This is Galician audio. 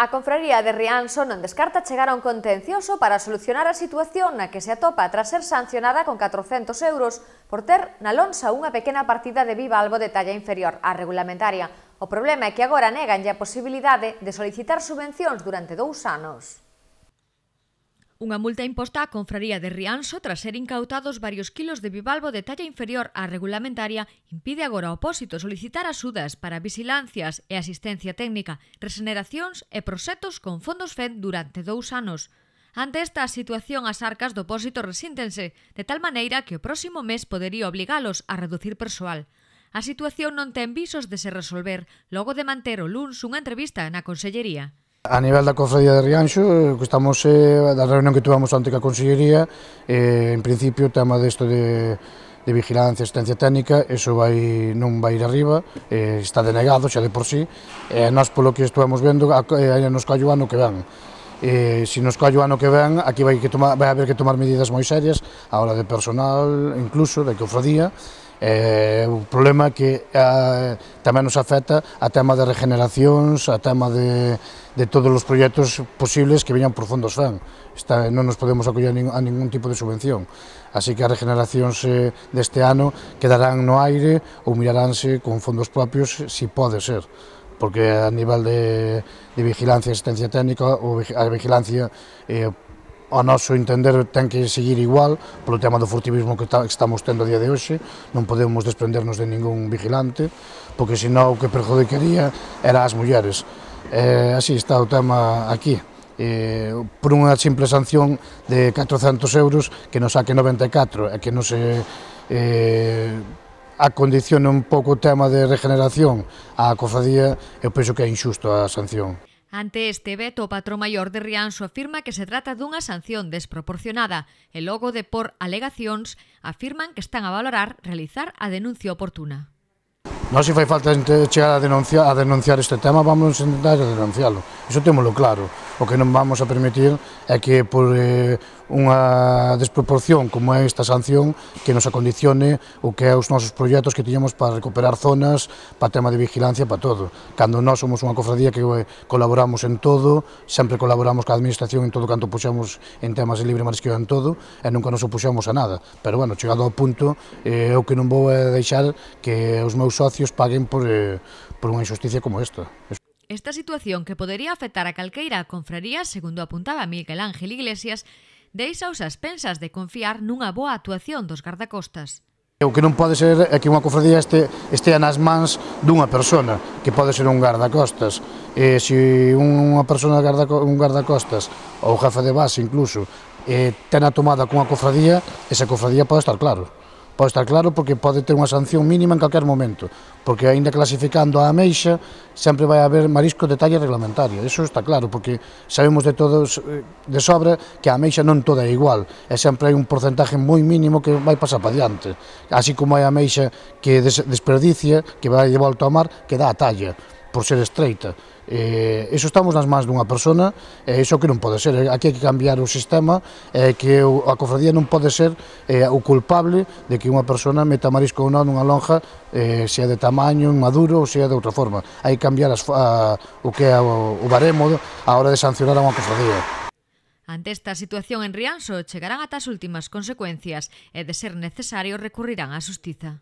A confraría de Rianxo non descarta chegar a un contencioso para solucionar a situación na que se atopa tras ser sancionada con 400 euros por ter na lonsa unha pequena partida de viva albo de talla inferior á regulamentaria. O problema é que agora neganlle a posibilidade de solicitar subvencións durante dous anos. Unha multa imposta á confraría de Rianxo tras ser incautados varios kilos de bivalvo de talla inferior á regulamentaria impide agora ao opósito solicitar axudas para vigilancias e asistencia técnica, reseneracións e proxectos con fondos FED durante dous anos. Ante esta situación, as arcas do opósito resíntense, de tal maneira que o próximo mes podería obligalos a reducir persoal. A situación non ten visos de se resolver, logo de manter o luns unha entrevista na Consellería. A nivel da Cofradía de Rianxo, eh, que estamos eh, da reunión que tuvamos ante a Consellería, eh, en principio o tema desto de, de vigilancia e asistencia técnica, eso vai, non vai ir arriba, eh, está denegado xa de por sí, e eh, nós polo que estuamos vendo, a, eh, nos callo ano que ven. Eh, se si nos callo ano que ven, aquí vai, que tomar, vai haber que tomar medidas moi serias, a hora de personal, incluso, da cofradía, Eh, o problema que eh, tamén nos afecta a tema de regeneracións, a tema de, de todos os proxectos posibles que veñan por fondos FAN. Está, non nos podemos nin, a ningún tipo de subvención. Así que as regeneracións eh, deste ano quedarán no aire ou miraránse con fondos propios, si pode ser porque a nivel de, de vigilancia e asistencia técnica, a vigilancia eh, ao noso entender ten que seguir igual polo tema do furtivismo que, estamos tendo a día de hoxe, non podemos desprendernos de ningún vigilante, porque senón o que perjudicaría era as mulleres. Eh, así está o tema aquí. Eh, por unha simple sanción de 400 euros que nos saque 94 e que non se eh, acondicione un pouco o tema de regeneración á cofradía, eu penso que é injusto a sanción. Ante este veto, o patrón maior de Rianxo afirma que se trata dunha sanción desproporcionada e logo de por alegacións afirman que están a valorar realizar a denuncia oportuna. Non se fai falta chegar a denunciar, a denunciar este tema, vamos a intentar denunciarlo. Iso temoslo claro. O que non vamos a permitir é que por eh, unha desproporción como é esta sanción que nos acondicione o que é os nosos proxectos que tiñamos para recuperar zonas, para tema de vigilancia, para todo. Cando nós somos unha cofradía que eh, colaboramos en todo, sempre colaboramos ca administración en todo canto puxamos en temas de libre marisqueo en todo, e nunca nos opuxamos a nada. Pero, bueno, chegado ao punto, eh, eu que non vou a deixar que os meus socios paguen por, eh, por unha injusticia como esta. Esta situación que podería afectar a calqueira confraría, segundo apuntaba Miguel Ángel Iglesias, deixa os aspensas de confiar nunha boa actuación dos guardacostas. O que non pode ser é que unha cofradía este, estea nas mans dunha persona, que pode ser un guardacostas. E se unha persona, un guardacostas, ou jefe de base incluso, eh, ten a tomada cunha cofradía, esa cofradía pode estar claro pode estar claro porque pode ter unha sanción mínima en calquer momento, porque aínda clasificando a ameixa sempre vai haber marisco de talla reglamentaria, eso está claro, porque sabemos de todos eh, de sobra que a ameixa non toda é igual, e sempre hai un porcentaje moi mínimo que vai pasar para diante, así como hai a ameixa que desperdicia, que vai de volta ao mar, que dá a talla por ser estreita. Eh, iso estamos nas mans dunha persona e iso que non pode ser. Eh, aquí hai que cambiar o sistema e que a cofradía non pode ser eh, o culpable de que unha persona meta marisco ou non nunha lonja eh, sea de tamaño, maduro ou sea de outra forma. Hai que cambiar as, a, o que é o, o baremo a hora de sancionar a unha cofradía. Ante esta situación en Rianxo chegarán ata as últimas consecuencias e, de ser necesario, recurrirán á xustiza.